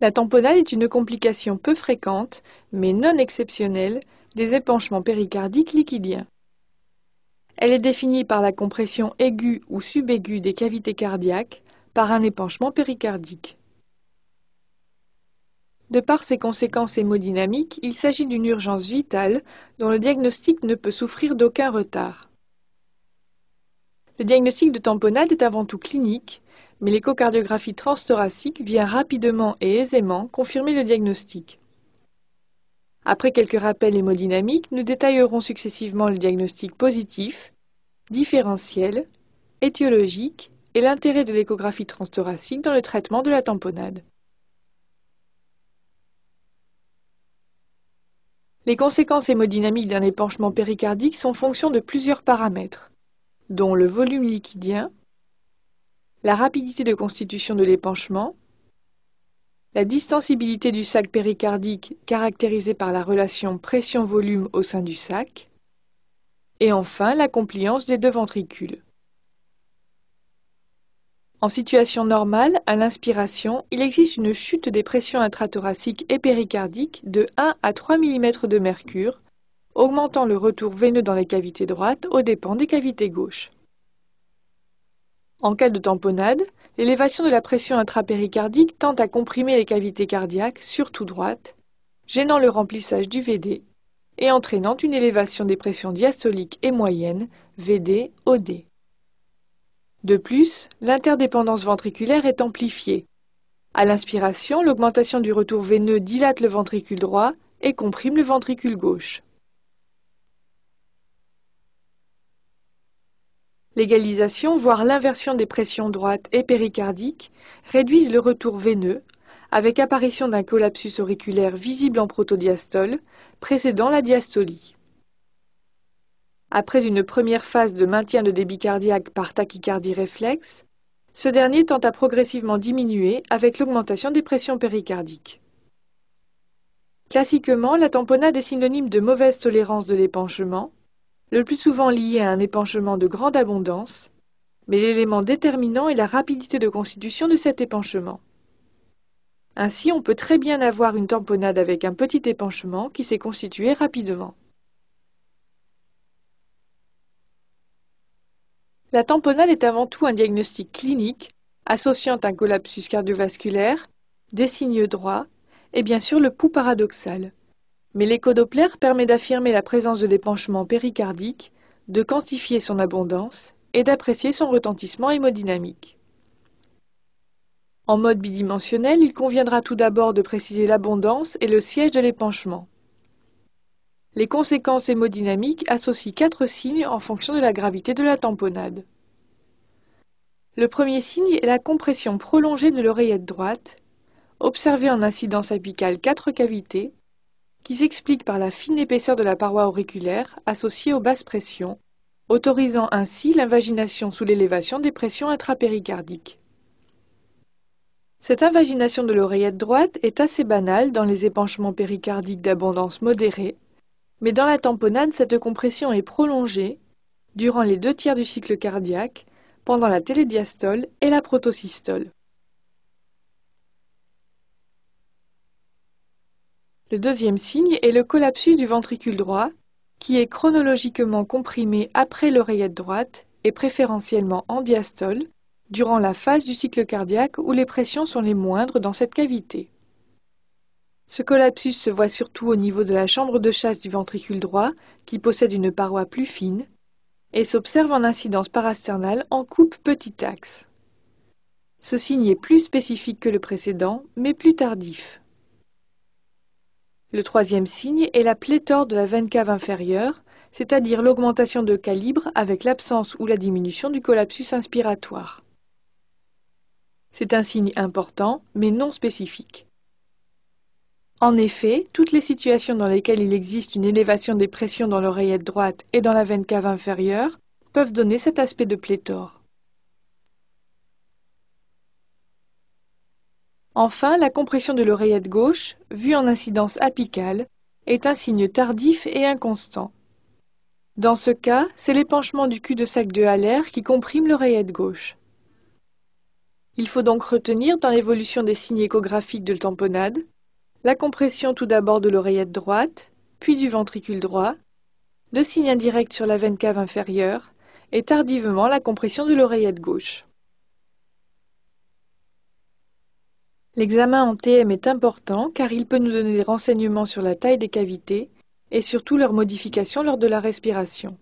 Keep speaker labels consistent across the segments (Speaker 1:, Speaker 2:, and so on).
Speaker 1: La tamponade est une complication peu fréquente, mais non exceptionnelle, des épanchements péricardiques liquidiens. Elle est définie par la compression aiguë ou subaiguë des cavités cardiaques par un épanchement péricardique. De par ses conséquences hémodynamiques, il s'agit d'une urgence vitale dont le diagnostic ne peut souffrir d'aucun retard. Le diagnostic de tamponade est avant tout clinique, mais l'échocardiographie transthoracique vient rapidement et aisément confirmer le diagnostic. Après quelques rappels hémodynamiques, nous détaillerons successivement le diagnostic positif, différentiel, étiologique et l'intérêt de l'échographie transthoracique dans le traitement de la tamponade. Les conséquences hémodynamiques d'un épanchement péricardique sont fonction de plusieurs paramètres dont le volume liquidien, la rapidité de constitution de l'épanchement, la distensibilité du sac péricardique caractérisée par la relation pression-volume au sein du sac, et enfin la compliance des deux ventricules. En situation normale, à l'inspiration, il existe une chute des pressions intrathoraciques et péricardiques de 1 à 3 mm de mercure augmentant le retour veineux dans les cavités droites au dépens des cavités gauches. En cas de tamponnade, l'élévation de la pression intrapéricardique tend à comprimer les cavités cardiaques, surtout droite, gênant le remplissage du VD et entraînant une élévation des pressions diastoliques et moyennes, VD-OD. De plus, l'interdépendance ventriculaire est amplifiée. À l'inspiration, l'augmentation du retour veineux dilate le ventricule droit et comprime le ventricule gauche. L'égalisation, voire l'inversion des pressions droites et péricardiques, réduisent le retour veineux, avec apparition d'un collapsus auriculaire visible en protodiastole, précédant la diastolie. Après une première phase de maintien de débit cardiaque par tachycardie réflexe, ce dernier tend à progressivement diminuer avec l'augmentation des pressions péricardiques. Classiquement, la tamponade est synonyme de mauvaise tolérance de l'épanchement, le plus souvent lié à un épanchement de grande abondance, mais l'élément déterminant est la rapidité de constitution de cet épanchement. Ainsi, on peut très bien avoir une tamponade avec un petit épanchement qui s'est constitué rapidement. La tamponade est avant tout un diagnostic clinique associant un collapsus cardiovasculaire, des signes droits et bien sûr le pouls paradoxal. Mais lécho permet d'affirmer la présence de l'épanchement péricardique, de quantifier son abondance et d'apprécier son retentissement hémodynamique. En mode bidimensionnel, il conviendra tout d'abord de préciser l'abondance et le siège de l'épanchement. Les conséquences hémodynamiques associent quatre signes en fonction de la gravité de la tamponnade. Le premier signe est la compression prolongée de l'oreillette droite, observée en incidence apicale quatre cavités, qui s'explique par la fine épaisseur de la paroi auriculaire associée aux basses pressions, autorisant ainsi l'invagination sous l'élévation des pressions intrapéricardiques. Cette invagination de l'oreillette droite est assez banale dans les épanchements péricardiques d'abondance modérée, mais dans la tamponade, cette compression est prolongée durant les deux tiers du cycle cardiaque, pendant la télédiastole et la protocystole. Le deuxième signe est le collapsus du ventricule droit, qui est chronologiquement comprimé après l'oreillette droite et préférentiellement en diastole, durant la phase du cycle cardiaque où les pressions sont les moindres dans cette cavité. Ce collapsus se voit surtout au niveau de la chambre de chasse du ventricule droit, qui possède une paroi plus fine, et s'observe en incidence parasternale en coupe petit axe. Ce signe est plus spécifique que le précédent, mais plus tardif. Le troisième signe est la pléthore de la veine cave inférieure, c'est-à-dire l'augmentation de calibre avec l'absence ou la diminution du collapsus inspiratoire. C'est un signe important, mais non spécifique. En effet, toutes les situations dans lesquelles il existe une élévation des pressions dans l'oreillette droite et dans la veine cave inférieure peuvent donner cet aspect de pléthore. Enfin, la compression de l'oreillette gauche, vue en incidence apicale, est un signe tardif et inconstant. Dans ce cas, c'est l'épanchement du cul-de-sac de Haller qui comprime l'oreillette gauche. Il faut donc retenir dans l'évolution des signes échographiques de tamponade la compression tout d'abord de l'oreillette droite, puis du ventricule droit, le signe indirect sur la veine cave inférieure et tardivement la compression de l'oreillette gauche. L'examen en TM est important car il peut nous donner des renseignements sur la taille des cavités et surtout leurs modifications lors de la respiration.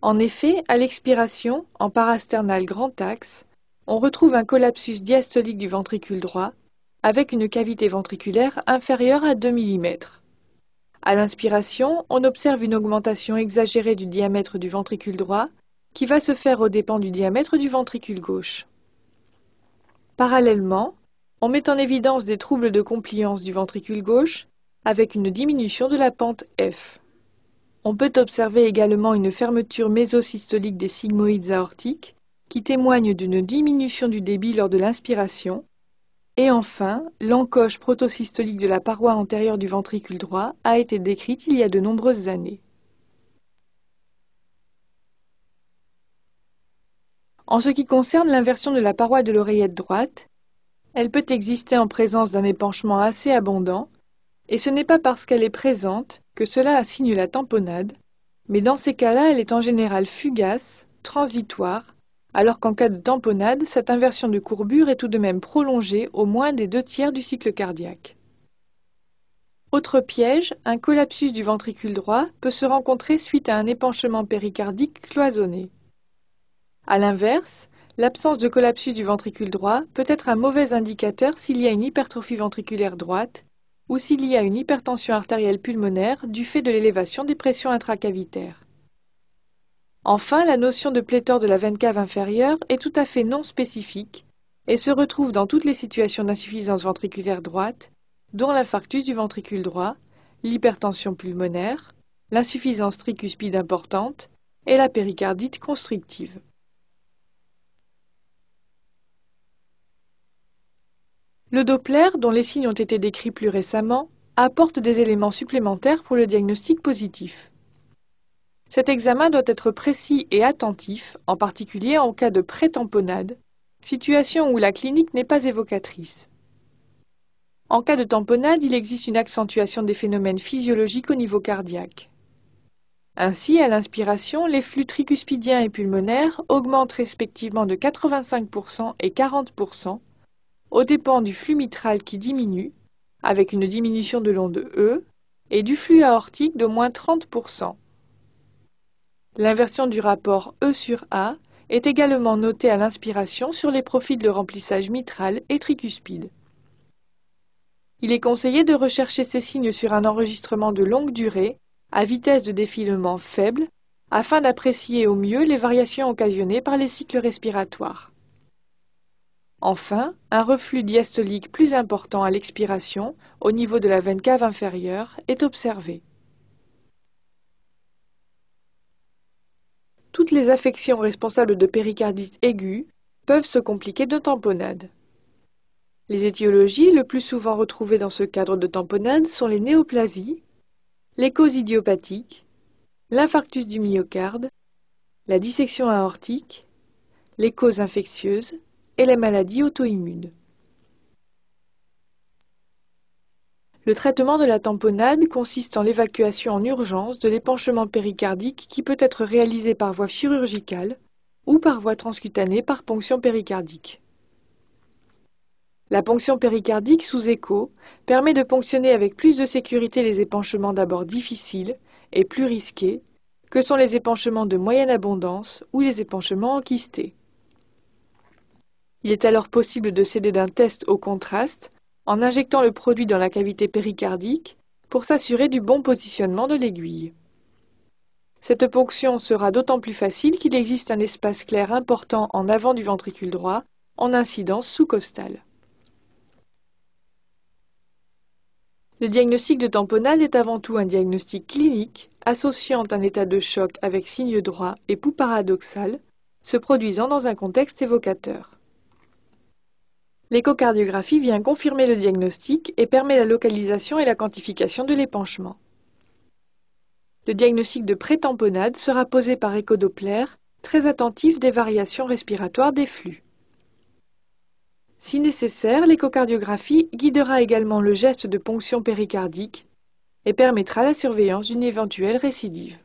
Speaker 1: En effet, à l'expiration, en parasternal grand axe, on retrouve un collapsus diastolique du ventricule droit avec une cavité ventriculaire inférieure à 2 mm. À l'inspiration, on observe une augmentation exagérée du diamètre du ventricule droit qui va se faire au dépens du diamètre du ventricule gauche. Parallèlement, on met en évidence des troubles de compliance du ventricule gauche avec une diminution de la pente F. On peut observer également une fermeture mésosystolique des sigmoïdes aortiques qui témoigne d'une diminution du débit lors de l'inspiration et enfin, l'encoche protosystolique de la paroi antérieure du ventricule droit a été décrite il y a de nombreuses années. En ce qui concerne l'inversion de la paroi de l'oreillette droite, elle peut exister en présence d'un épanchement assez abondant, et ce n'est pas parce qu'elle est présente que cela assigne la tamponnade, mais dans ces cas-là, elle est en général fugace, transitoire, alors qu'en cas de tamponnade, cette inversion de courbure est tout de même prolongée au moins des deux tiers du cycle cardiaque. Autre piège, un collapsus du ventricule droit peut se rencontrer suite à un épanchement péricardique cloisonné. A l'inverse, L'absence de collapsus du ventricule droit peut être un mauvais indicateur s'il y a une hypertrophie ventriculaire droite ou s'il y a une hypertension artérielle pulmonaire du fait de l'élévation des pressions intracavitaires. Enfin, la notion de pléthore de la veine cave inférieure est tout à fait non spécifique et se retrouve dans toutes les situations d'insuffisance ventriculaire droite, dont l'infarctus du ventricule droit, l'hypertension pulmonaire, l'insuffisance tricuspide importante et la péricardite constrictive. Le Doppler, dont les signes ont été décrits plus récemment, apporte des éléments supplémentaires pour le diagnostic positif. Cet examen doit être précis et attentif, en particulier en cas de pré tamponade situation où la clinique n'est pas évocatrice. En cas de tamponnade, il existe une accentuation des phénomènes physiologiques au niveau cardiaque. Ainsi, à l'inspiration, les flux tricuspidiens et pulmonaires augmentent respectivement de 85% et 40% au dépend du flux mitral qui diminue, avec une diminution de l'onde E, et du flux aortique d'au moins 30%. L'inversion du rapport E sur A est également notée à l'inspiration sur les profils de remplissage mitral et tricuspide. Il est conseillé de rechercher ces signes sur un enregistrement de longue durée, à vitesse de défilement faible, afin d'apprécier au mieux les variations occasionnées par les cycles respiratoires. Enfin, un reflux diastolique plus important à l'expiration, au niveau de la veine cave inférieure, est observé. Toutes les affections responsables de péricardite aiguë peuvent se compliquer de tamponnade. Les étiologies le plus souvent retrouvées dans ce cadre de tamponnade sont les néoplasies, les causes idiopathiques, l'infarctus du myocarde, la dissection aortique, les causes infectieuses, et les maladies auto-immunes. Le traitement de la tamponade consiste en l'évacuation en urgence de l'épanchement péricardique qui peut être réalisé par voie chirurgicale ou par voie transcutanée par ponction péricardique. La ponction péricardique sous écho permet de ponctionner avec plus de sécurité les épanchements d'abord difficiles et plus risqués que sont les épanchements de moyenne abondance ou les épanchements enquistés. Il est alors possible de céder d'un test au contraste en injectant le produit dans la cavité péricardique pour s'assurer du bon positionnement de l'aiguille. Cette ponction sera d'autant plus facile qu'il existe un espace clair important en avant du ventricule droit en incidence sous-costale. Le diagnostic de tamponade est avant tout un diagnostic clinique associant un état de choc avec signe droit et poux paradoxal, se produisant dans un contexte évocateur. L'échocardiographie vient confirmer le diagnostic et permet la localisation et la quantification de l'épanchement. Le diagnostic de pré-tamponade sera posé par échodoppler, très attentif des variations respiratoires des flux. Si nécessaire, l'échocardiographie guidera également le geste de ponction péricardique et permettra la surveillance d'une éventuelle récidive.